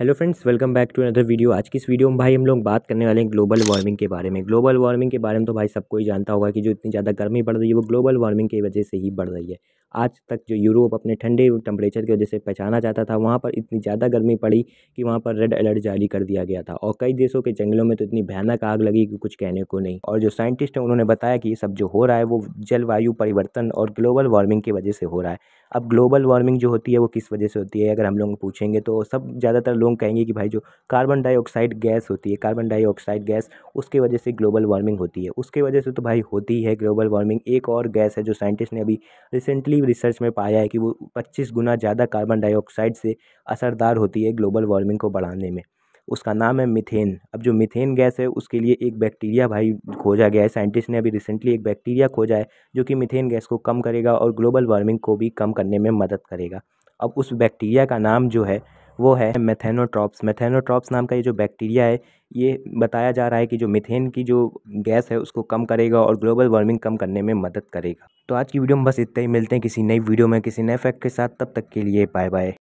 hello friends welcome back to another video आज की इस वीडियो में भाई हम लोग बात करने वाले हैं ग्लोबल वार्मिंग के बारे में ग्लोबल वार्मिंग के बारे में तो भाई सबको ही जानता होगा कि जो इतनी ज़्यादा गर्मी बढ़ रही है वो ग्लोबल वार्मिंग की वजह से ही बढ़ रही है आज तक जो यूरोप अपने ठंडे टेम्परेचर की वजह से पहचाना जाता था वहाँ पर इतनी ज़्यादा गर्मी पड़ी कि वहाँ पर रेड अलर्ट जारी कर दिया गया था और कई देशों के जंगलों में तो इतनी भयानक आग लगी कि कुछ कहने को नहीं और जो साइंटिस्ट हैं उन्होंने बताया कि ये सब जो हो रहा है वो जलवायु परिवर्तन और ग्लोबल वार्मिंग की वजह से हो रहा है अब ग्लोबल वार्मिंग जो होती है वो किस वजह से होती है अगर हम लोग पूछेंगे तो सब ज़्यादातर लोग कहेंगे कि भाई जो कार्बन डाइऑक्साइड गैस होती है कार्बन डाइऑक्साइड गैस उसके वजह से ग्लोबल वार्मिंग होती है उसके वजह से तो भाई होती है ग्लोबल वार्मिंग एक और गैस है जो साइंटिस्ट ने अभी रिसेंटली रिसर्च में पाया है कि वो पच्चीस गुना ज़्यादा कार्बन डाइऑक्साइड से असरदार होती है ग्लोबल वार्मिंग को बढ़ाने में उसका नाम है मिथेन अब जो मिथेन गैस है उसके लिए एक बैक्टीरिया भाई खोजा गया है साइंटिस्ट ने अभी रिसेंटली एक बैक्टीरिया खोजा है जो कि मिथेन गैस को कम करेगा और ग्लोबल वार्मिंग को भी कम करने में मदद करेगा अब उस बैक्टीरिया का नाम जो है वो है मेथेनोट्रॉप्स मेथेनोट्रॉप्स नाम का ये जो बैक्टीरिया है ये बताया जा रहा है कि जो मिथेन की जो गैस है उसको कम करेगा और ग्लोबल वार्मिंग कम करने में मदद करेगा तो आज की वीडियो में बस इतना ही मिलते हैं किसी नई वीडियो में किसी नए फैक्ट के साथ तब तक के लिए बाय बाय